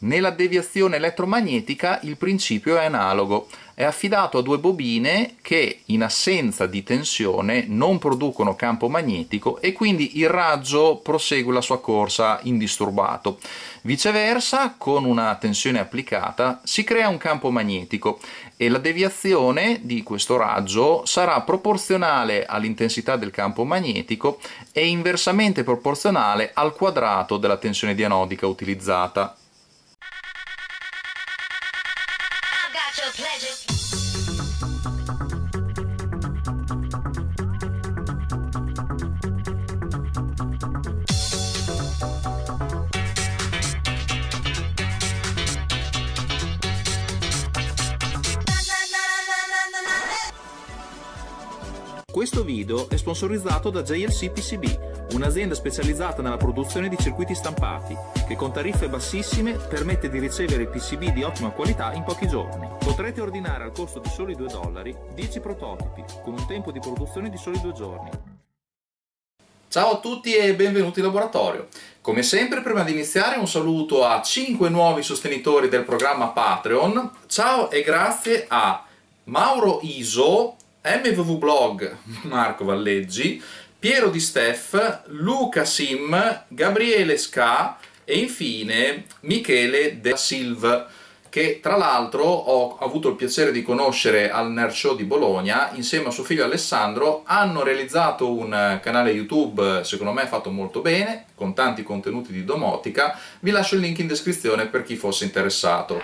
Nella deviazione elettromagnetica il principio è analogo, è affidato a due bobine che in assenza di tensione non producono campo magnetico e quindi il raggio prosegue la sua corsa indisturbato. Viceversa, con una tensione applicata si crea un campo magnetico e la deviazione di questo raggio sarà proporzionale all'intensità del campo magnetico e inversamente proporzionale al quadrato della tensione dianodica utilizzata. video è sponsorizzato da JLC PCB, un'azienda specializzata nella produzione di circuiti stampati, che con tariffe bassissime permette di ricevere PCB di ottima qualità in pochi giorni. Potrete ordinare al costo di soli 2 dollari 10 prototipi, con un tempo di produzione di soli 2 giorni. Ciao a tutti e benvenuti in laboratorio. Come sempre, prima di iniziare, un saluto a 5 nuovi sostenitori del programma Patreon. Ciao e grazie a Mauro Iso, MVV Blog Marco Valleggi, Piero Di Steff, Luca Sim, Gabriele Ska e infine Michele De Silv che tra l'altro ho avuto il piacere di conoscere al Nerd Show di Bologna insieme a suo figlio Alessandro hanno realizzato un canale YouTube secondo me fatto molto bene con tanti contenuti di domotica vi lascio il link in descrizione per chi fosse interessato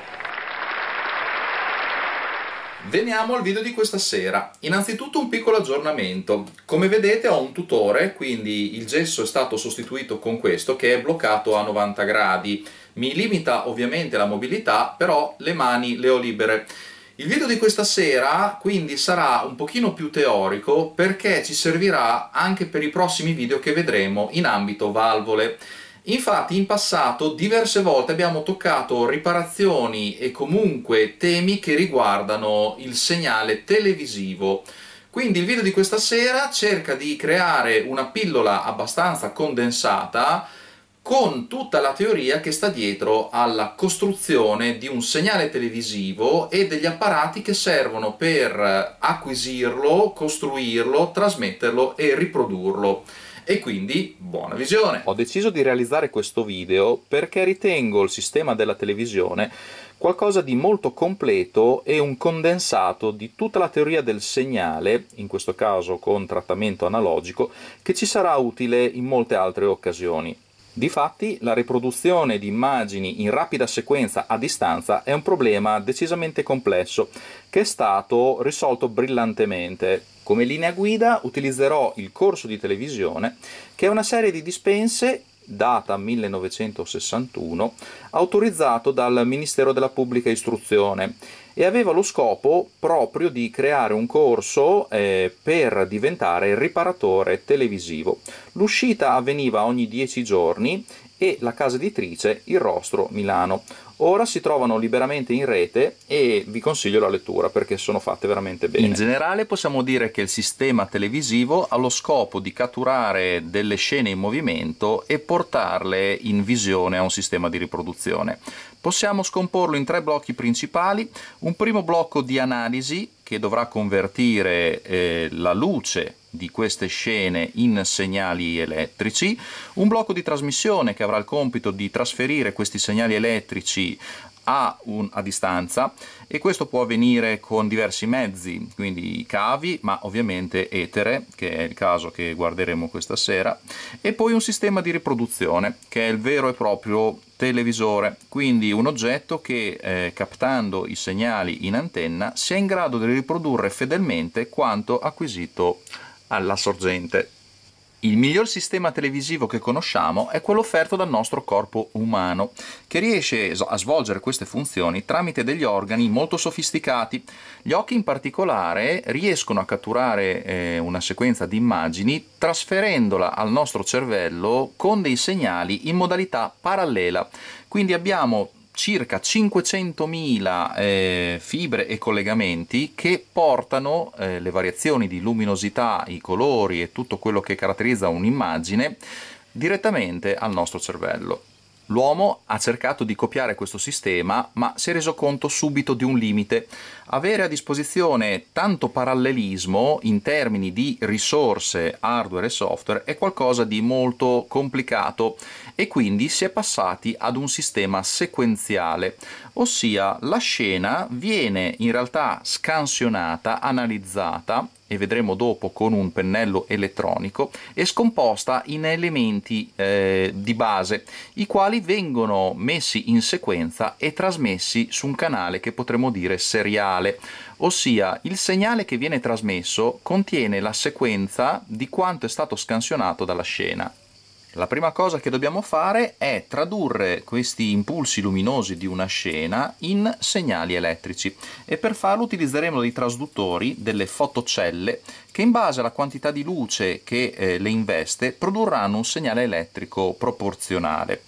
Veniamo al video di questa sera. Innanzitutto un piccolo aggiornamento. Come vedete ho un tutore, quindi il gesso è stato sostituito con questo che è bloccato a 90 gradi. Mi limita ovviamente la mobilità, però le mani le ho libere. Il video di questa sera quindi sarà un pochino più teorico perché ci servirà anche per i prossimi video che vedremo in ambito valvole. Infatti in passato diverse volte abbiamo toccato riparazioni e comunque temi che riguardano il segnale televisivo. Quindi il video di questa sera cerca di creare una pillola abbastanza condensata con tutta la teoria che sta dietro alla costruzione di un segnale televisivo e degli apparati che servono per acquisirlo, costruirlo, trasmetterlo e riprodurlo e quindi buona visione! Ho deciso di realizzare questo video perché ritengo il sistema della televisione qualcosa di molto completo e un condensato di tutta la teoria del segnale, in questo caso con trattamento analogico, che ci sarà utile in molte altre occasioni. Difatti, la riproduzione di immagini in rapida sequenza a distanza è un problema decisamente complesso che è stato risolto brillantemente. Come linea guida utilizzerò il corso di televisione, che è una serie di dispense data 1961, autorizzato dal Ministero della Pubblica Istruzione e aveva lo scopo proprio di creare un corso eh, per diventare riparatore televisivo. L'uscita avveniva ogni 10 giorni e la casa editrice Il Rostro Milano ora si trovano liberamente in rete e vi consiglio la lettura perché sono fatte veramente bene. In generale possiamo dire che il sistema televisivo ha lo scopo di catturare delle scene in movimento e portarle in visione a un sistema di riproduzione. Possiamo scomporlo in tre blocchi principali, un primo blocco di analisi che dovrà convertire eh, la luce di queste scene in segnali elettrici, un blocco di trasmissione che avrà il compito di trasferire questi segnali elettrici a, un, a, distanza e questo può avvenire con diversi mezzi, quindi cavi, ma ovviamente etere, che è il caso che guarderemo questa sera, e poi un sistema di riproduzione, che è il vero e proprio televisore, quindi un oggetto che eh, captando i segnali in antenna sia in grado di riprodurre fedelmente quanto acquisito alla sorgente. Il miglior sistema televisivo che conosciamo è quello offerto dal nostro corpo umano, che riesce a svolgere queste funzioni tramite degli organi molto sofisticati. Gli occhi in particolare riescono a catturare eh, una sequenza di immagini trasferendola al nostro cervello con dei segnali in modalità parallela. Quindi abbiamo circa 500.000 eh, fibre e collegamenti che portano eh, le variazioni di luminosità, i colori e tutto quello che caratterizza un'immagine direttamente al nostro cervello. L'uomo ha cercato di copiare questo sistema, ma si è reso conto subito di un limite. Avere a disposizione tanto parallelismo in termini di risorse hardware e software è qualcosa di molto complicato e quindi si è passati ad un sistema sequenziale, ossia la scena viene in realtà scansionata, analizzata e vedremo dopo con un pennello elettronico, e scomposta in elementi eh, di base, i quali vengono messi in sequenza e trasmessi su un canale che potremmo dire seriale, ossia il segnale che viene trasmesso contiene la sequenza di quanto è stato scansionato dalla scena la prima cosa che dobbiamo fare è tradurre questi impulsi luminosi di una scena in segnali elettrici e per farlo utilizzeremo dei trasduttori, delle fotocelle, che in base alla quantità di luce che eh, le investe produrranno un segnale elettrico proporzionale.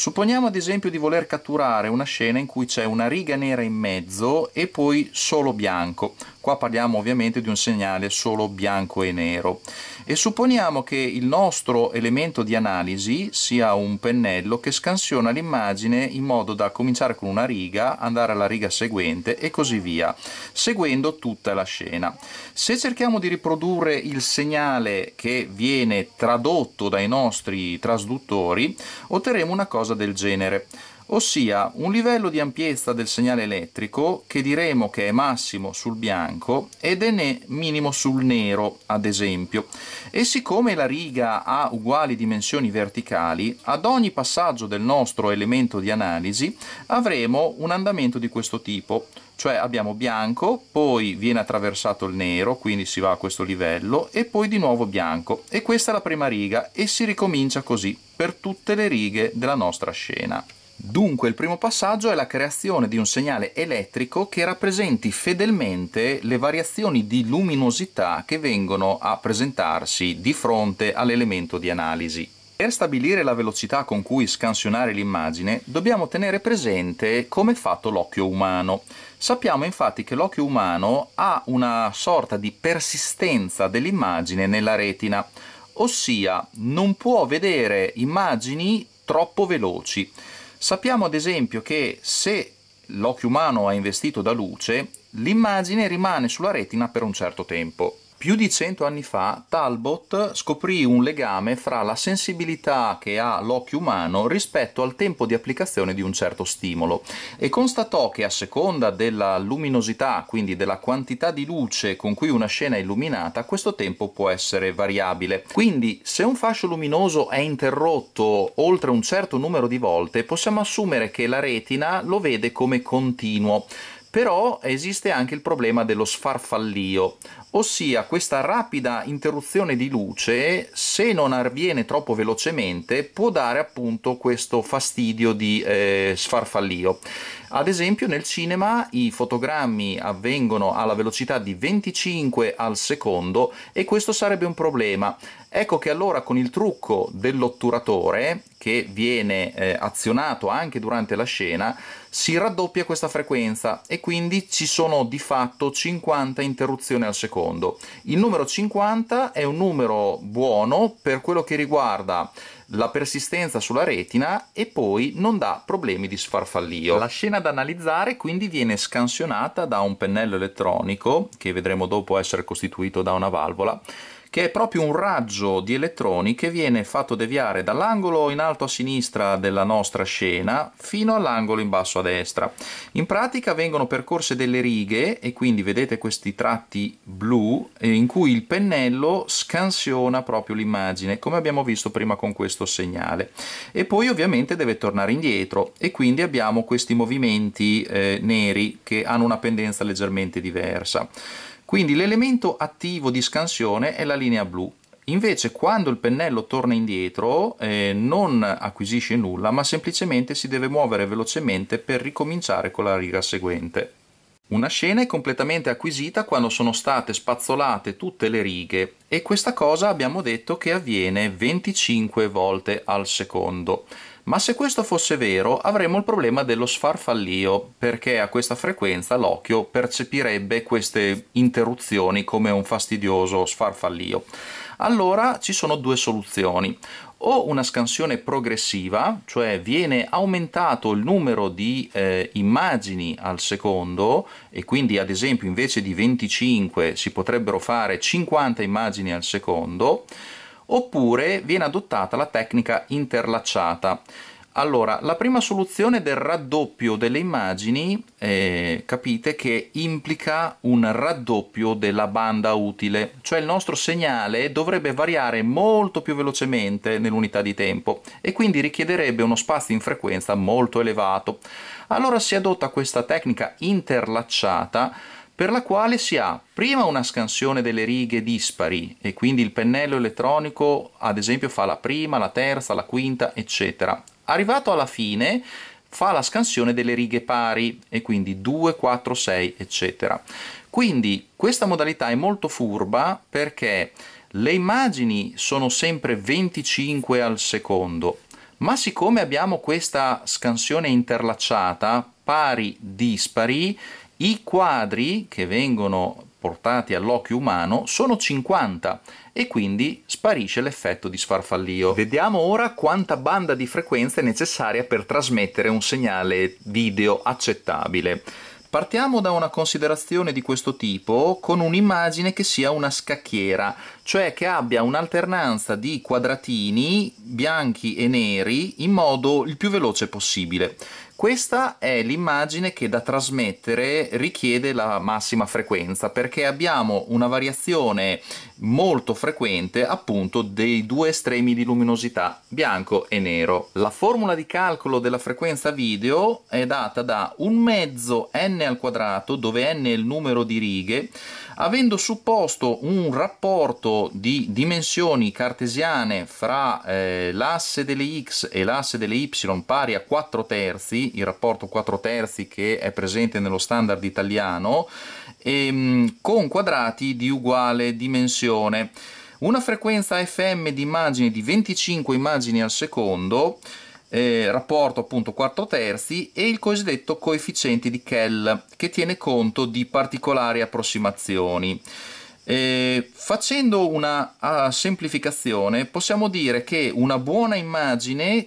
Supponiamo ad esempio di voler catturare una scena in cui c'è una riga nera in mezzo e poi solo bianco. Qua parliamo ovviamente di un segnale solo bianco e nero. E supponiamo che il nostro elemento di analisi sia un pennello che scansiona l'immagine in modo da cominciare con una riga, andare alla riga seguente e così via, seguendo tutta la scena. Se cerchiamo di riprodurre il segnale che viene tradotto dai nostri trasduttori, otterremo una cosa cosa del genere ossia un livello di ampiezza del segnale elettrico che diremo che è massimo sul bianco ed è minimo sul nero, ad esempio. E siccome la riga ha uguali dimensioni verticali, ad ogni passaggio del nostro elemento di analisi avremo un andamento di questo tipo, cioè abbiamo bianco, poi viene attraversato il nero, quindi si va a questo livello, e poi di nuovo bianco. E questa è la prima riga e si ricomincia così per tutte le righe della nostra scena. Dunque il primo passaggio è la creazione di un segnale elettrico che rappresenti fedelmente le variazioni di luminosità che vengono a presentarsi di fronte all'elemento di analisi. Per stabilire la velocità con cui scansionare l'immagine dobbiamo tenere presente come è fatto l'occhio umano. Sappiamo infatti che l'occhio umano ha una sorta di persistenza dell'immagine nella retina, ossia non può vedere immagini troppo veloci. Sappiamo ad esempio che se l'occhio umano è investito da luce, l'immagine rimane sulla retina per un certo tempo. Più di cento anni fa Talbot scoprì un legame fra la sensibilità che ha l'occhio umano rispetto al tempo di applicazione di un certo stimolo e constatò che a seconda della luminosità, quindi della quantità di luce con cui una scena è illuminata, questo tempo può essere variabile. Quindi se un fascio luminoso è interrotto oltre un certo numero di volte possiamo assumere che la retina lo vede come continuo però esiste anche il problema dello sfarfallio, ossia questa rapida interruzione di luce se non avviene troppo velocemente può dare appunto questo fastidio di eh, sfarfallio ad esempio nel cinema i fotogrammi avvengono alla velocità di 25 al secondo e questo sarebbe un problema. Ecco che allora con il trucco dell'otturatore, che viene eh, azionato anche durante la scena, si raddoppia questa frequenza e quindi ci sono di fatto 50 interruzioni al secondo. Il numero 50 è un numero buono per quello che riguarda la persistenza sulla retina e poi non dà problemi di sfarfallio. La scena da analizzare quindi viene scansionata da un pennello elettronico, che vedremo dopo essere costituito da una valvola, che è proprio un raggio di elettroni che viene fatto deviare dall'angolo in alto a sinistra della nostra scena fino all'angolo in basso a destra. In pratica vengono percorse delle righe e quindi vedete questi tratti blu eh, in cui il pennello scansiona proprio l'immagine, come abbiamo visto prima con questo segnale. E poi ovviamente deve tornare indietro e quindi abbiamo questi movimenti eh, neri che hanno una pendenza leggermente diversa. Quindi l'elemento attivo di scansione è la linea blu. Invece quando il pennello torna indietro eh, non acquisisce nulla, ma semplicemente si deve muovere velocemente per ricominciare con la riga seguente. Una scena è completamente acquisita quando sono state spazzolate tutte le righe e questa cosa abbiamo detto che avviene 25 volte al secondo. Ma se questo fosse vero avremmo il problema dello sfarfallio, perché a questa frequenza l'occhio percepirebbe queste interruzioni come un fastidioso sfarfallio. Allora ci sono due soluzioni o una scansione progressiva, cioè viene aumentato il numero di eh, immagini al secondo e quindi ad esempio invece di 25 si potrebbero fare 50 immagini al secondo, oppure viene adottata la tecnica interlacciata. Allora, la prima soluzione del raddoppio delle immagini eh, capite che implica un raddoppio della banda utile, cioè il nostro segnale dovrebbe variare molto più velocemente nell'unità di tempo e quindi richiederebbe uno spazio in frequenza molto elevato. Allora si adotta questa tecnica interlacciata per la quale si ha prima una scansione delle righe dispari e quindi il pennello elettronico ad esempio fa la prima, la terza, la quinta eccetera. Arrivato alla fine fa la scansione delle righe pari e quindi 2, 4, 6 eccetera. Quindi questa modalità è molto furba perché le immagini sono sempre 25 al secondo ma siccome abbiamo questa scansione interlacciata pari dispari i quadri che vengono portati all'occhio umano sono 50 e quindi sparisce l'effetto di sfarfallio. Vediamo ora quanta banda di frequenza è necessaria per trasmettere un segnale video accettabile. Partiamo da una considerazione di questo tipo con un'immagine che sia una scacchiera, cioè che abbia un'alternanza di quadratini bianchi e neri in modo il più veloce possibile. Questa è l'immagine che da trasmettere richiede la massima frequenza perché abbiamo una variazione molto frequente appunto dei due estremi di luminosità bianco e nero. La formula di calcolo della frequenza video è data da un mezzo n al quadrato dove n è il numero di righe avendo supposto un rapporto di dimensioni cartesiane fra eh, l'asse delle x e l'asse delle y pari a 4 terzi, il rapporto 4 terzi che è presente nello standard italiano, e, ehm, con quadrati di uguale dimensione. Una frequenza FM di immagini di 25 immagini al secondo eh, rapporto appunto 4 terzi e il cosiddetto coefficiente di Kell che tiene conto di particolari approssimazioni. Eh, facendo una uh, semplificazione possiamo dire che una buona immagine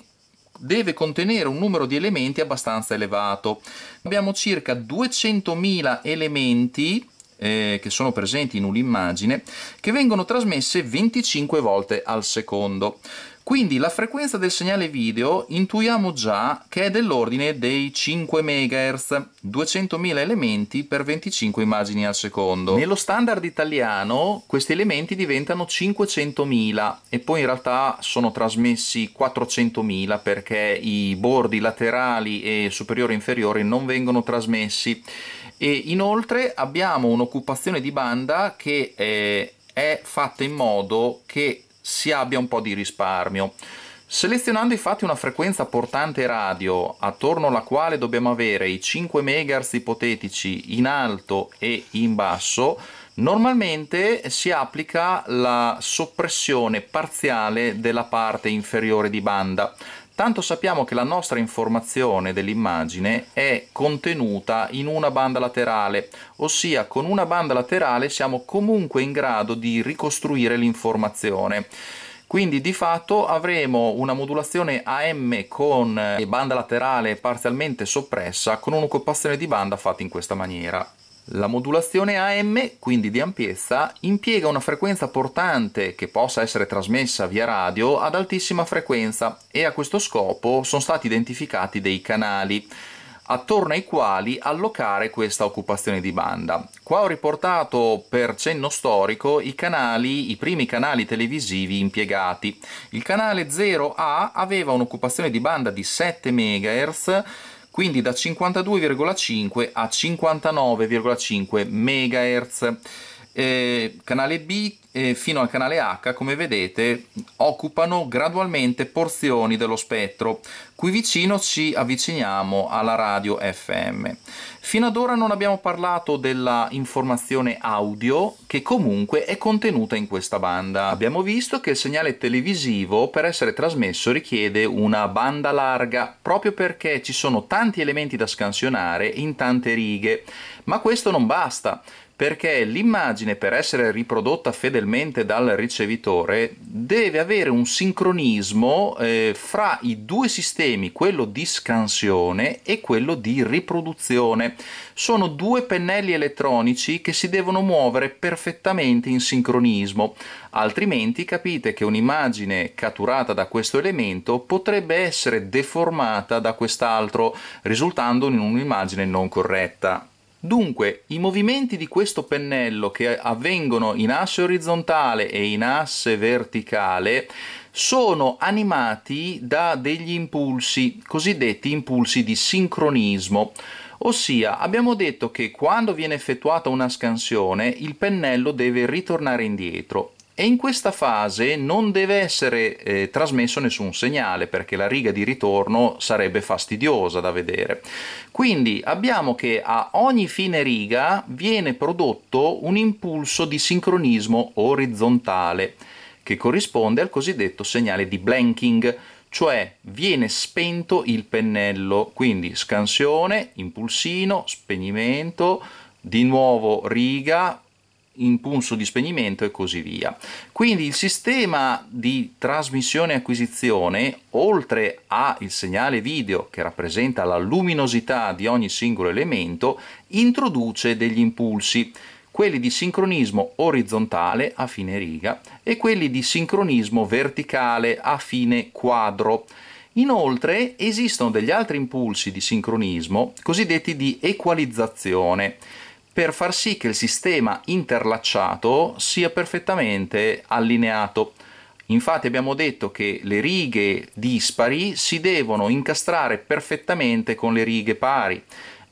deve contenere un numero di elementi abbastanza elevato. Abbiamo circa 200.000 elementi eh, che sono presenti in un'immagine che vengono trasmesse 25 volte al secondo. Quindi la frequenza del segnale video intuiamo già che è dell'ordine dei 5 MHz, 200.000 elementi per 25 immagini al secondo. Nello standard italiano questi elementi diventano 500.000 e poi in realtà sono trasmessi 400.000 perché i bordi laterali e superiori e inferiori non vengono trasmessi e inoltre abbiamo un'occupazione di banda che è eh, è fatta in modo che si abbia un po' di risparmio. Selezionando infatti una frequenza portante radio attorno alla quale dobbiamo avere i 5 MHz ipotetici in alto e in basso, normalmente si applica la soppressione parziale della parte inferiore di banda tanto sappiamo che la nostra informazione dell'immagine è contenuta in una banda laterale, ossia con una banda laterale siamo comunque in grado di ricostruire l'informazione. Quindi di fatto avremo una modulazione AM con eh, banda laterale parzialmente soppressa con un'occupazione di banda fatta in questa maniera. La modulazione AM, quindi di ampiezza, impiega una frequenza portante che possa essere trasmessa via radio ad altissima frequenza e a questo scopo sono stati identificati dei canali attorno ai quali allocare questa occupazione di banda. Qua ho riportato per cenno storico i canali, i primi canali televisivi impiegati. Il canale 0A aveva un'occupazione di banda di 7 MHz quindi da 52,5 a 59,5 MHz eh, canale B eh, fino al canale H, come vedete, occupano gradualmente porzioni dello spettro. Qui vicino ci avviciniamo alla radio FM. Fino ad ora non abbiamo parlato della informazione audio, che comunque è contenuta in questa banda. Abbiamo visto che il segnale televisivo, per essere trasmesso, richiede una banda larga, proprio perché ci sono tanti elementi da scansionare in tante righe. Ma questo non basta perché l'immagine per essere riprodotta fedelmente dal ricevitore deve avere un sincronismo eh, fra i due sistemi, quello di scansione e quello di riproduzione. Sono due pennelli elettronici che si devono muovere perfettamente in sincronismo, altrimenti capite che un'immagine catturata da questo elemento potrebbe essere deformata da quest'altro, risultando in un'immagine non corretta. Dunque, i movimenti di questo pennello che avvengono in asse orizzontale e in asse verticale sono animati da degli impulsi, cosiddetti impulsi di sincronismo. Ossia, abbiamo detto che quando viene effettuata una scansione il pennello deve ritornare indietro e in questa fase non deve essere eh, trasmesso nessun segnale perché la riga di ritorno sarebbe fastidiosa da vedere. Quindi abbiamo che a ogni fine riga viene prodotto un impulso di sincronismo orizzontale che corrisponde al cosiddetto segnale di blanking, cioè viene spento il pennello, quindi scansione, impulsino, spegnimento, di nuovo riga, impulso di spegnimento e così via. Quindi il sistema di trasmissione e acquisizione, oltre al segnale video che rappresenta la luminosità di ogni singolo elemento, introduce degli impulsi, quelli di sincronismo orizzontale a fine riga e quelli di sincronismo verticale a fine quadro. Inoltre esistono degli altri impulsi di sincronismo, cosiddetti di equalizzazione, per far sì che il sistema interlacciato sia perfettamente allineato. Infatti abbiamo detto che le righe dispari si devono incastrare perfettamente con le righe pari.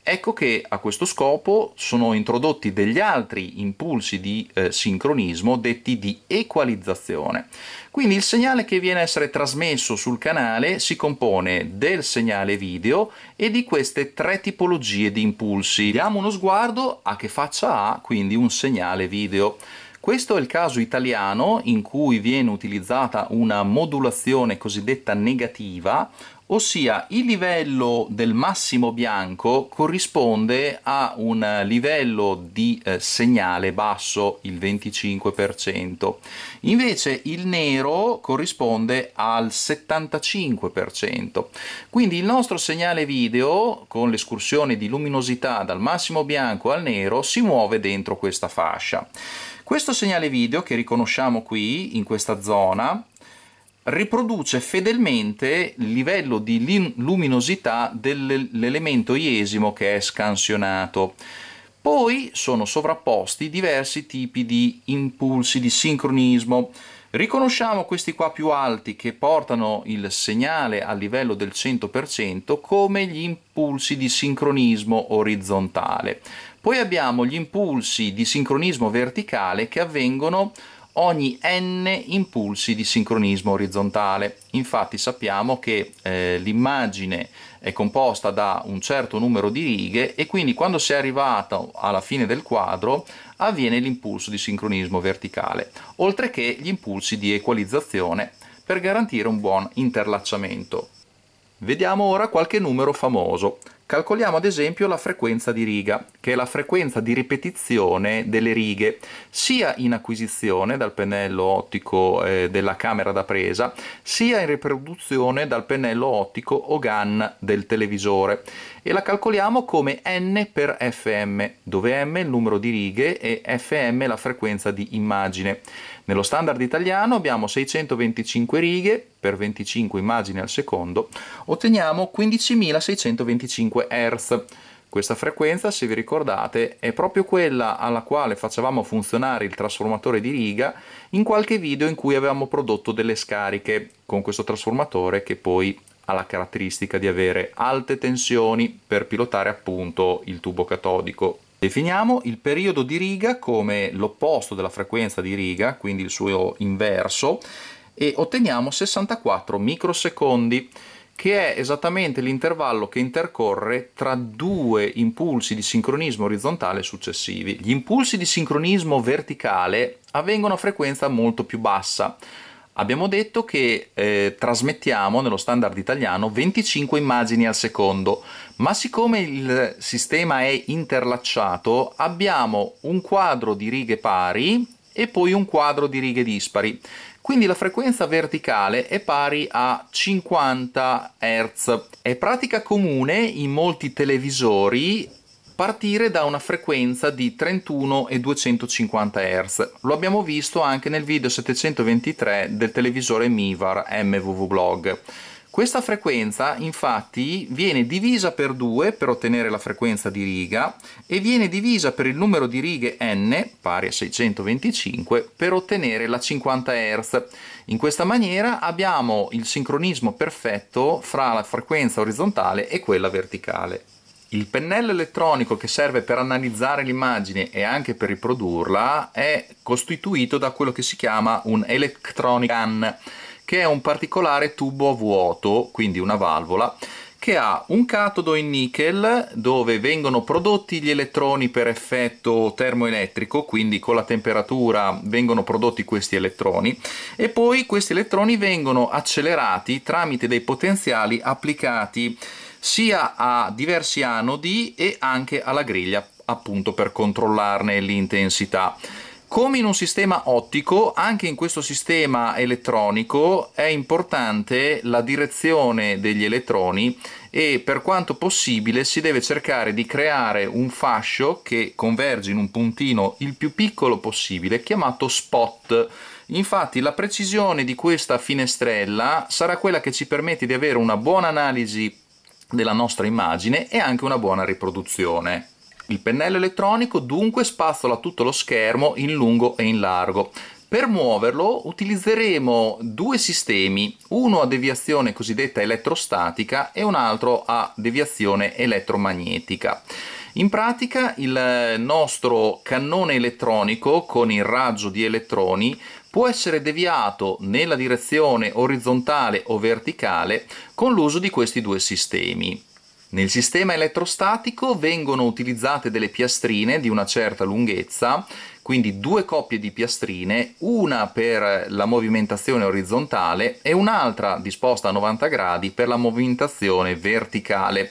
Ecco che a questo scopo sono introdotti degli altri impulsi di eh, sincronismo detti di equalizzazione. Quindi il segnale che viene a essere trasmesso sul canale si compone del segnale video e di queste tre tipologie di impulsi. Diamo uno sguardo a che faccia ha quindi un segnale video. Questo è il caso italiano in cui viene utilizzata una modulazione cosiddetta negativa, ossia il livello del massimo bianco corrisponde a un livello di eh, segnale basso, il 25%, invece il nero corrisponde al 75%. Quindi il nostro segnale video, con l'escursione di luminosità dal massimo bianco al nero, si muove dentro questa fascia. Questo segnale video che riconosciamo qui, in questa zona, riproduce fedelmente il livello di luminosità dell'elemento iesimo che è scansionato. Poi sono sovrapposti diversi tipi di impulsi di sincronismo. Riconosciamo questi qua più alti che portano il segnale al livello del 100% come gli impulsi di sincronismo orizzontale. Poi abbiamo gli impulsi di sincronismo verticale che avvengono ogni n impulsi di sincronismo orizzontale. Infatti sappiamo che eh, l'immagine è composta da un certo numero di righe e quindi quando si è arrivato alla fine del quadro avviene l'impulso di sincronismo verticale, oltre che gli impulsi di equalizzazione per garantire un buon interlacciamento. Vediamo ora qualche numero famoso. Calcoliamo ad esempio la frequenza di riga, che è la frequenza di ripetizione delle righe, sia in acquisizione dal pennello ottico eh, della camera da presa, sia in riproduzione dal pennello ottico o GAN del televisore e la calcoliamo come n per fm, dove m è il numero di righe e fm è la frequenza di immagine. Nello standard italiano abbiamo 625 righe per 25 immagini al secondo, otteniamo 15625 Hz. Questa frequenza, se vi ricordate, è proprio quella alla quale facevamo funzionare il trasformatore di riga in qualche video in cui avevamo prodotto delle scariche con questo trasformatore che poi ha la caratteristica di avere alte tensioni per pilotare appunto il tubo catodico. Definiamo il periodo di riga come l'opposto della frequenza di riga, quindi il suo inverso, e otteniamo 64 microsecondi che è esattamente l'intervallo che intercorre tra due impulsi di sincronismo orizzontale successivi. Gli impulsi di sincronismo verticale avvengono a frequenza molto più bassa, abbiamo detto che eh, trasmettiamo nello standard italiano 25 immagini al secondo, ma siccome il sistema è interlacciato abbiamo un quadro di righe pari e poi un quadro di righe dispari. Quindi la frequenza verticale è pari a 50 Hz. È pratica comune in molti televisori partire da una frequenza di 31 e 250 Hz. Lo abbiamo visto anche nel video 723 del televisore Mivar MVV Blog. Questa frequenza infatti viene divisa per 2 per ottenere la frequenza di riga e viene divisa per il numero di righe n, pari a 625, per ottenere la 50 Hz. In questa maniera abbiamo il sincronismo perfetto fra la frequenza orizzontale e quella verticale. Il pennello elettronico che serve per analizzare l'immagine e anche per riprodurla è costituito da quello che si chiama un electronic gun, che è un particolare tubo a vuoto, quindi una valvola, che ha un catodo in nickel dove vengono prodotti gli elettroni per effetto termoelettrico, quindi con la temperatura vengono prodotti questi elettroni e poi questi elettroni vengono accelerati tramite dei potenziali applicati sia a diversi anodi e anche alla griglia appunto per controllarne l'intensità. Come in un sistema ottico, anche in questo sistema elettronico è importante la direzione degli elettroni e per quanto possibile si deve cercare di creare un fascio che converge in un puntino il più piccolo possibile chiamato spot. Infatti la precisione di questa finestrella sarà quella che ci permette di avere una buona analisi della nostra immagine e anche una buona riproduzione. Il pennello elettronico dunque spazzola tutto lo schermo in lungo e in largo. Per muoverlo utilizzeremo due sistemi, uno a deviazione cosiddetta elettrostatica e un altro a deviazione elettromagnetica. In pratica il nostro cannone elettronico con il raggio di elettroni può essere deviato nella direzione orizzontale o verticale con l'uso di questi due sistemi. Nel sistema elettrostatico vengono utilizzate delle piastrine di una certa lunghezza, quindi due coppie di piastrine, una per la movimentazione orizzontale e un'altra disposta a 90 gradi per la movimentazione verticale.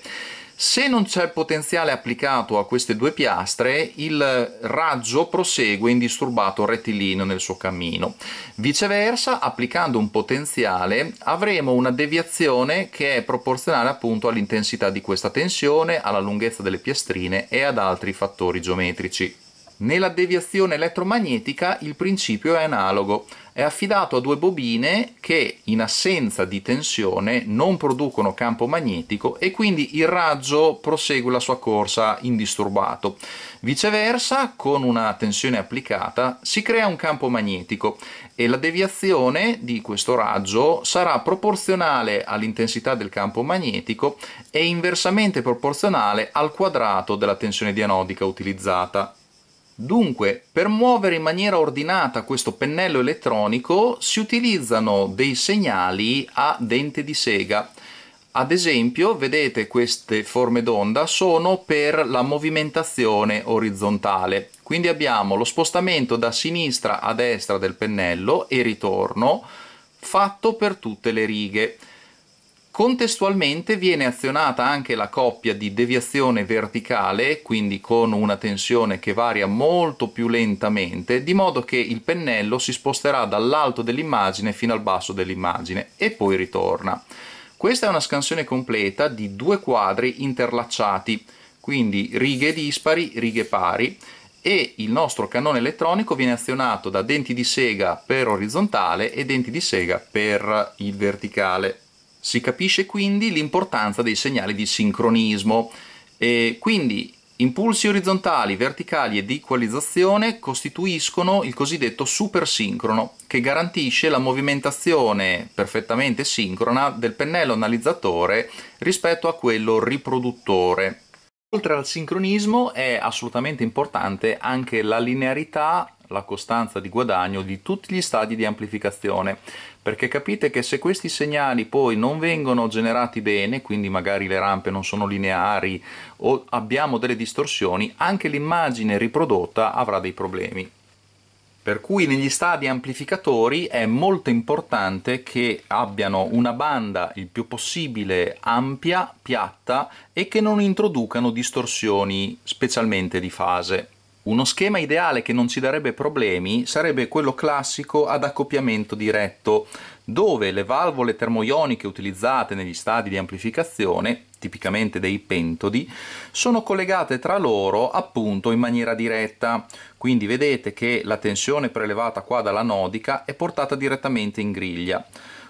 Se non c'è potenziale applicato a queste due piastre, il raggio prosegue indisturbato rettilineo nel suo cammino. Viceversa, applicando un potenziale, avremo una deviazione che è proporzionale appunto all'intensità di questa tensione, alla lunghezza delle piastrine e ad altri fattori geometrici. Nella deviazione elettromagnetica il principio è analogo è affidato a due bobine che in assenza di tensione non producono campo magnetico e quindi il raggio prosegue la sua corsa indisturbato. Viceversa, con una tensione applicata si crea un campo magnetico e la deviazione di questo raggio sarà proporzionale all'intensità del campo magnetico e inversamente proporzionale al quadrato della tensione dianodica utilizzata. Dunque, per muovere in maniera ordinata questo pennello elettronico si utilizzano dei segnali a dente di sega. Ad esempio, vedete queste forme d'onda sono per la movimentazione orizzontale. Quindi abbiamo lo spostamento da sinistra a destra del pennello e ritorno fatto per tutte le righe. Contestualmente viene azionata anche la coppia di deviazione verticale, quindi con una tensione che varia molto più lentamente, di modo che il pennello si sposterà dall'alto dell'immagine fino al basso dell'immagine e poi ritorna. Questa è una scansione completa di due quadri interlacciati, quindi righe dispari, righe pari, e il nostro cannone elettronico viene azionato da denti di sega per orizzontale e denti di sega per il verticale. Si capisce quindi l'importanza dei segnali di sincronismo e quindi impulsi orizzontali, verticali e di equalizzazione costituiscono il cosiddetto supersincrono che garantisce la movimentazione perfettamente sincrona del pennello analizzatore rispetto a quello riproduttore. Oltre al sincronismo è assolutamente importante anche la linearità la costanza di guadagno di tutti gli stadi di amplificazione perché capite che se questi segnali poi non vengono generati bene, quindi magari le rampe non sono lineari o abbiamo delle distorsioni, anche l'immagine riprodotta avrà dei problemi. Per cui negli stadi amplificatori è molto importante che abbiano una banda il più possibile ampia, piatta e che non introducano distorsioni, specialmente di fase. Uno schema ideale che non ci darebbe problemi sarebbe quello classico ad accoppiamento diretto, dove le valvole termoioniche utilizzate negli stadi di amplificazione, tipicamente dei pentodi, sono collegate tra loro appunto in maniera diretta. Quindi vedete che la tensione prelevata qua dalla nodica è portata direttamente in griglia.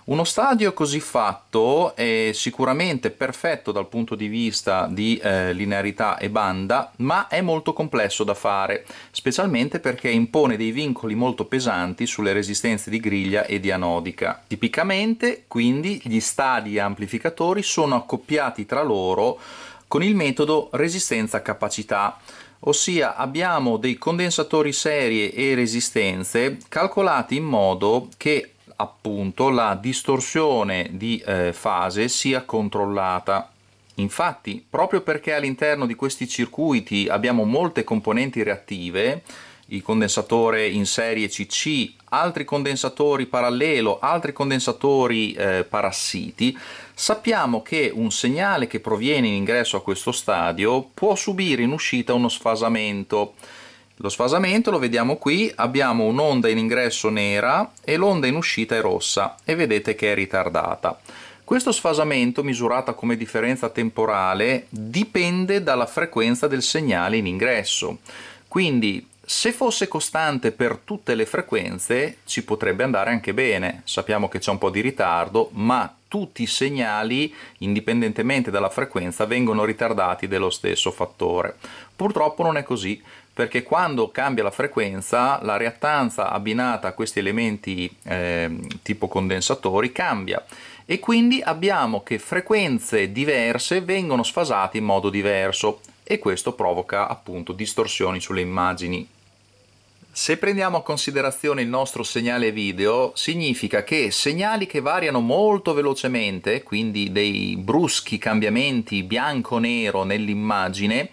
Uno stadio così fatto è sicuramente perfetto dal punto di vista di eh, linearità e banda, ma è molto complesso da fare, specialmente perché impone dei vincoli molto pesanti sulle resistenze di griglia e di anodica. Tipicamente, quindi, gli stadi amplificatori sono accoppiati tra loro con il metodo resistenza-capacità, ossia abbiamo dei condensatori serie e resistenze calcolati in modo che appunto la distorsione di eh, fase sia controllata. Infatti, proprio perché all'interno di questi circuiti abbiamo molte componenti reattive, il condensatore in serie CC, altri condensatori parallelo, altri condensatori eh, parassiti, sappiamo che un segnale che proviene in ingresso a questo stadio può subire in uscita uno sfasamento lo sfasamento lo vediamo qui, abbiamo un'onda in ingresso nera e l'onda in uscita è rossa e vedete che è ritardata. Questo sfasamento, misurata come differenza temporale, dipende dalla frequenza del segnale in ingresso. Quindi se fosse costante per tutte le frequenze ci potrebbe andare anche bene, sappiamo che c'è un po' di ritardo, ma tutti i segnali, indipendentemente dalla frequenza, vengono ritardati dello stesso fattore. Purtroppo non è così, perché quando cambia la frequenza la reattanza abbinata a questi elementi eh, tipo condensatori cambia e quindi abbiamo che frequenze diverse vengono sfasate in modo diverso e questo provoca appunto distorsioni sulle immagini se prendiamo a considerazione il nostro segnale video, significa che segnali che variano molto velocemente, quindi dei bruschi cambiamenti bianco-nero nell'immagine,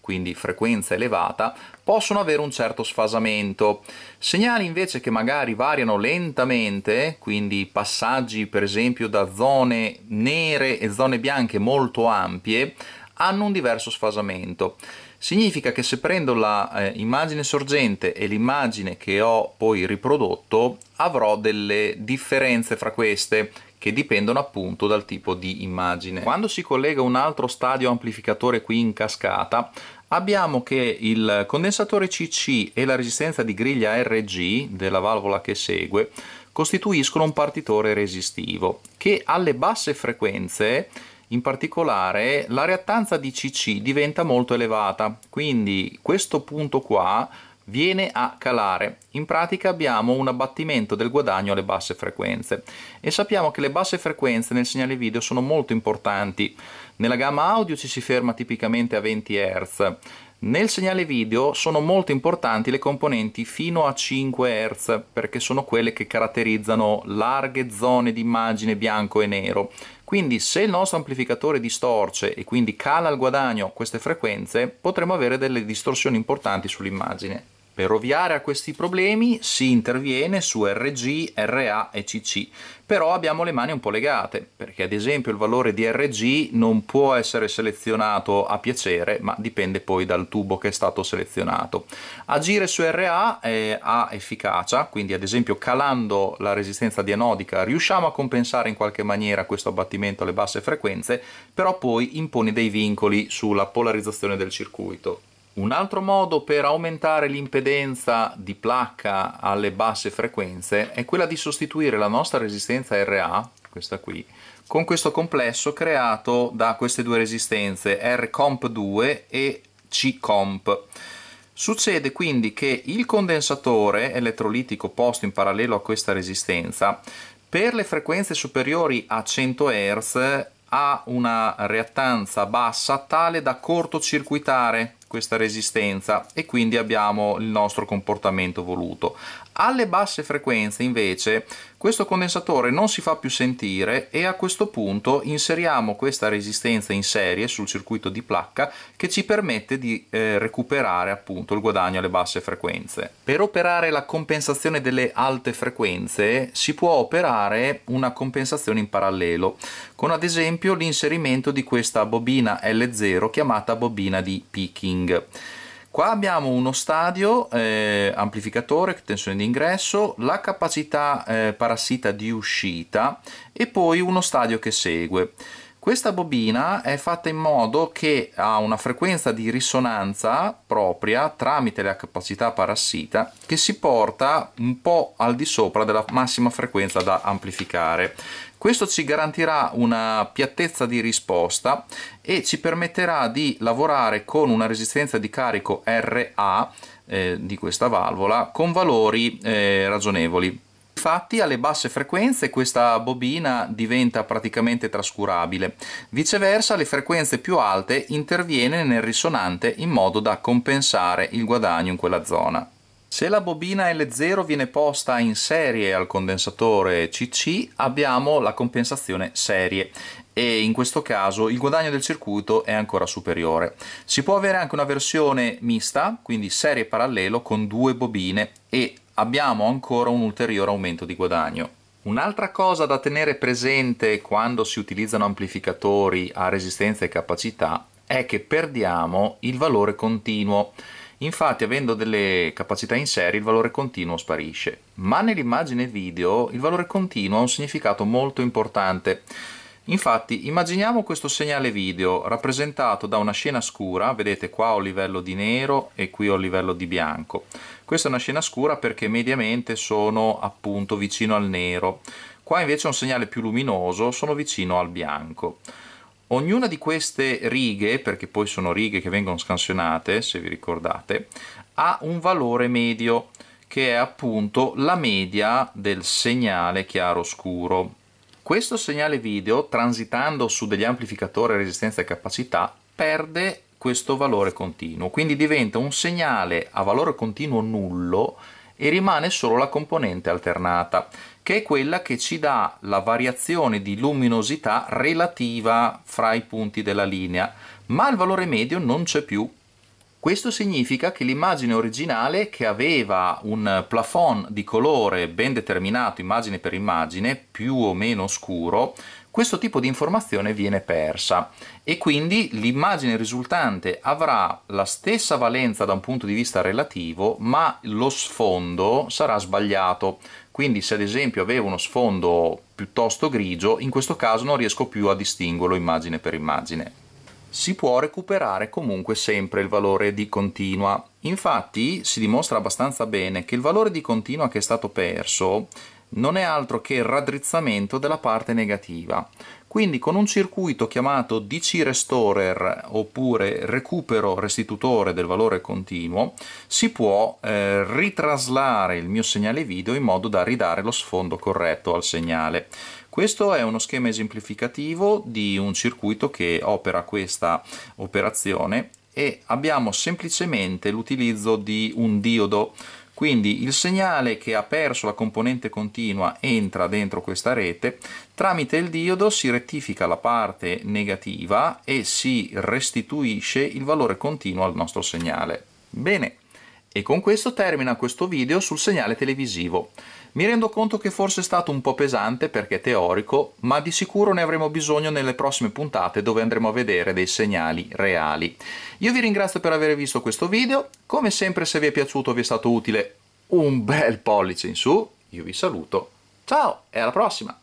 quindi frequenza elevata, possono avere un certo sfasamento. Segnali invece che magari variano lentamente, quindi passaggi per esempio da zone nere e zone bianche molto ampie, hanno un diverso sfasamento significa che se prendo l'immagine eh, sorgente e l'immagine che ho poi riprodotto avrò delle differenze fra queste che dipendono appunto dal tipo di immagine. Quando si collega un altro stadio amplificatore qui in cascata abbiamo che il condensatore CC e la resistenza di griglia RG della valvola che segue costituiscono un partitore resistivo che alle basse frequenze in particolare la reattanza di Cc diventa molto elevata, quindi questo punto qua viene a calare. In pratica abbiamo un abbattimento del guadagno alle basse frequenze e sappiamo che le basse frequenze nel segnale video sono molto importanti. Nella gamma audio ci si ferma tipicamente a 20 Hz, nel segnale video sono molto importanti le componenti fino a 5 Hz perché sono quelle che caratterizzano larghe zone di immagine bianco e nero. Quindi se il nostro amplificatore distorce e quindi cala al guadagno queste frequenze, potremo avere delle distorsioni importanti sull'immagine. Per ovviare a questi problemi si interviene su RG, RA e CC, però abbiamo le mani un po' legate, perché ad esempio il valore di RG non può essere selezionato a piacere, ma dipende poi dal tubo che è stato selezionato. Agire su RA eh, ha efficacia, quindi ad esempio calando la resistenza dianodica riusciamo a compensare in qualche maniera questo abbattimento alle basse frequenze, però poi impone dei vincoli sulla polarizzazione del circuito. Un altro modo per aumentare l'impedenza di placca alle basse frequenze è quella di sostituire la nostra resistenza RA, questa qui, con questo complesso creato da queste due resistenze, Rcomp2 e Ccomp. Succede quindi che il condensatore elettrolitico posto in parallelo a questa resistenza per le frequenze superiori a 100 Hz ha una reattanza bassa tale da cortocircuitare questa resistenza e quindi abbiamo il nostro comportamento voluto alle basse frequenze invece questo condensatore non si fa più sentire e a questo punto inseriamo questa resistenza in serie sul circuito di placca che ci permette di eh, recuperare appunto il guadagno alle basse frequenze. Per operare la compensazione delle alte frequenze si può operare una compensazione in parallelo con ad esempio l'inserimento di questa bobina L0 chiamata bobina di picking. Qua abbiamo uno stadio, eh, amplificatore, tensione d'ingresso, la capacità eh, parassita di uscita e poi uno stadio che segue. Questa bobina è fatta in modo che ha una frequenza di risonanza propria tramite la capacità parassita che si porta un po' al di sopra della massima frequenza da amplificare. Questo ci garantirà una piattezza di risposta e ci permetterà di lavorare con una resistenza di carico RA eh, di questa valvola con valori eh, ragionevoli. Infatti alle basse frequenze questa bobina diventa praticamente trascurabile, viceversa alle frequenze più alte interviene nel risonante in modo da compensare il guadagno in quella zona. Se la bobina L0 viene posta in serie al condensatore CC abbiamo la compensazione serie e in questo caso il guadagno del circuito è ancora superiore. Si può avere anche una versione mista, quindi serie parallelo con due bobine e abbiamo ancora un ulteriore aumento di guadagno. Un'altra cosa da tenere presente quando si utilizzano amplificatori a resistenza e capacità è che perdiamo il valore continuo. Infatti avendo delle capacità in serie il valore continuo sparisce, ma nell'immagine video il valore continuo ha un significato molto importante. Infatti immaginiamo questo segnale video rappresentato da una scena scura, vedete qua ho il livello di nero e qui ho il livello di bianco. Questa è una scena scura perché mediamente sono appunto vicino al nero, qua invece è un segnale più luminoso, sono vicino al bianco. Ognuna di queste righe, perché poi sono righe che vengono scansionate, se vi ricordate, ha un valore medio, che è appunto la media del segnale chiaro-scuro. Questo segnale video, transitando su degli amplificatori a resistenza e capacità, perde questo valore continuo, quindi diventa un segnale a valore continuo nullo e rimane solo la componente alternata che è quella che ci dà la variazione di luminosità relativa fra i punti della linea, ma il valore medio non c'è più. Questo significa che l'immagine originale, che aveva un plafond di colore ben determinato immagine per immagine, più o meno scuro, questo tipo di informazione viene persa e quindi l'immagine risultante avrà la stessa valenza da un punto di vista relativo, ma lo sfondo sarà sbagliato, quindi se ad esempio avevo uno sfondo piuttosto grigio in questo caso non riesco più a distinguerlo immagine per immagine. Si può recuperare comunque sempre il valore di continua, infatti si dimostra abbastanza bene che il valore di continua che è stato perso non è altro che il raddrizzamento della parte negativa, quindi con un circuito chiamato DC Restorer oppure recupero restitutore del valore continuo si può eh, ritraslare il mio segnale video in modo da ridare lo sfondo corretto al segnale. Questo è uno schema esemplificativo di un circuito che opera questa operazione e abbiamo semplicemente l'utilizzo di un diodo quindi il segnale che ha perso la componente continua entra dentro questa rete, tramite il diodo si rettifica la parte negativa e si restituisce il valore continuo al nostro segnale. Bene, e con questo termina questo video sul segnale televisivo. Mi rendo conto che forse è stato un po' pesante perché è teorico, ma di sicuro ne avremo bisogno nelle prossime puntate dove andremo a vedere dei segnali reali. Io vi ringrazio per aver visto questo video, come sempre se vi è piaciuto vi è stato utile un bel pollice in su, io vi saluto, ciao e alla prossima!